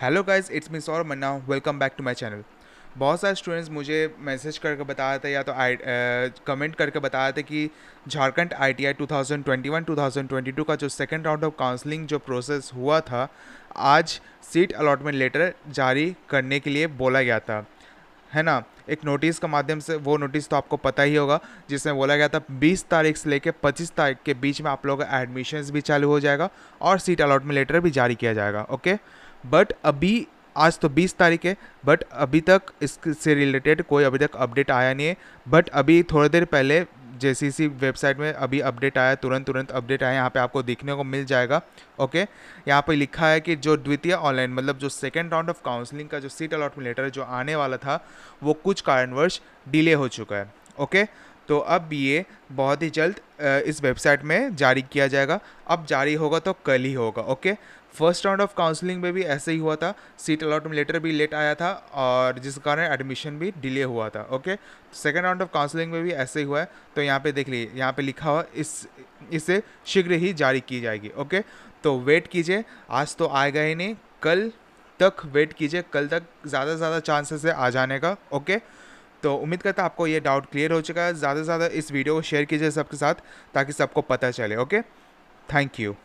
Hello guys it's me और Manna welcome back to my channel बहुत सारे स्टूडेंट्स मुझे मैसेज करके बता रहे थे या तो आई कमेंट करके बता रहे थे कि झारखंड आईटीआई 2021 2022 का जो सेकेंड राउंड ऑफ काउंसलिंग जो प्रोसेस हुआ था आज सीट अलॉटमेंट लेटर जारी करने के लिए बोला गया था है ना एक नोटिस के माध्यम से वो नोटिस तो आपको पता ही होगा जिसमें बोला गया था 20 तारीख से लेकर 25 तारीख के बीच में आप लोगों का एडमिशन्स भी चालू हो जाएगा और सीट अलॉटमेंट लेटर भी जारी किया जाएगा ओके okay? बट अभी आज तो 20 तारीख है बट अभी तक इससे रिलेटेड कोई अभी तक अपडेट आया नहीं है बट अभी थोड़ी देर पहले जे वेबसाइट में अभी अपडेट आया तुरंत तुरंत अपडेट आया यहाँ पे आपको देखने को मिल जाएगा ओके यहाँ पे लिखा है कि जो द्वितीय ऑनलाइन मतलब जो सेकेंड राउंड ऑफ काउंसलिंग का जो सीट अलॉटमेंट लेटर जो आने वाला था वो कुछ कारणवश डिले हो चुका है ओके तो अब ये बहुत ही जल्द इस वेबसाइट में जारी किया जाएगा अब जारी होगा तो कल ही होगा okay first round of counselling में भी ऐसे ही हुआ था सीट अलॉटमेंट लेटर भी लेट आया था और जिस कारण एडमिशन भी डिले हुआ था okay second round of counselling में भी ऐसे ही हुआ है तो यहाँ पे देख लीजिए यहाँ पे लिखा हुआ इस इसे शीघ्र ही जारी की जाएगी ओके तो वेट कीजिए आज तो आएगा ही नहीं कल तक वेट कीजिए कल तक ज़्यादा से ज़्यादा चांसेस है आ जाने का ओके तो उम्मीद करता आपको ये डाउट क्लियर हो चुका है ज़्यादा से ज़्यादा इस वीडियो को शेयर कीजिए सबके साथ ताकि सबको पता चले ओके थैंक यू